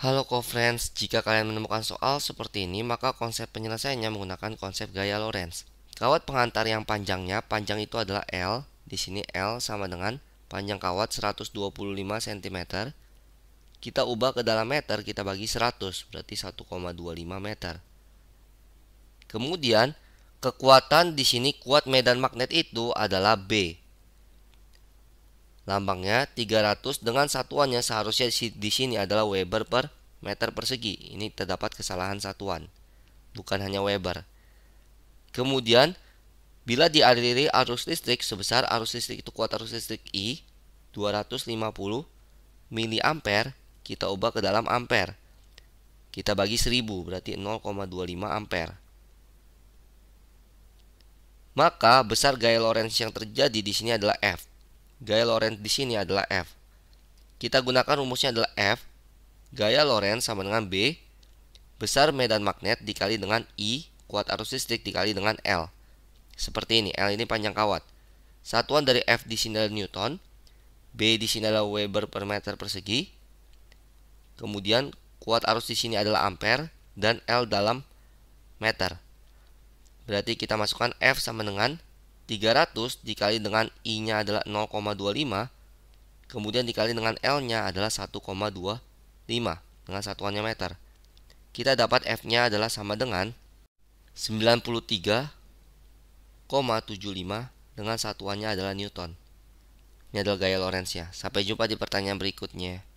Halo co-friends, jika kalian menemukan soal seperti ini maka konsep penyelesaiannya menggunakan konsep gaya Lorentz. Kawat pengantar yang panjangnya, panjang itu adalah L, di sini L sama dengan panjang kawat 125 cm. Kita ubah ke dalam meter, kita bagi 100, berarti 1,25 meter. Kemudian, kekuatan di sini kuat medan magnet itu adalah B lambangnya 300 dengan satuannya seharusnya di sini adalah Weber per meter persegi. Ini terdapat kesalahan satuan, bukan hanya Weber. Kemudian, bila dialiri arus listrik sebesar arus listrik itu kuat arus listrik I 250 mili ampere kita ubah ke dalam ampere. Kita bagi 1000 berarti 0,25 ampere. Maka besar gaya Lorentz yang terjadi di sini adalah F Gaya Lorentz di sini adalah F. Kita gunakan rumusnya adalah F gaya Lorentz sama dengan B besar medan magnet dikali dengan I kuat arus listrik dikali dengan L. Seperti ini, L ini panjang kawat. Satuan dari F di sini adalah Newton, B di sini adalah Weber per meter persegi, kemudian kuat arus di sini adalah ampere, dan L dalam meter. Berarti kita masukkan F sama dengan 300 dikali dengan I-nya adalah 0,25, kemudian dikali dengan L-nya adalah 1,25 dengan satuannya meter. Kita dapat F-nya adalah sama dengan 93,75 dengan satuannya adalah Newton. Ini adalah gaya Lorentz ya. Sampai jumpa di pertanyaan berikutnya.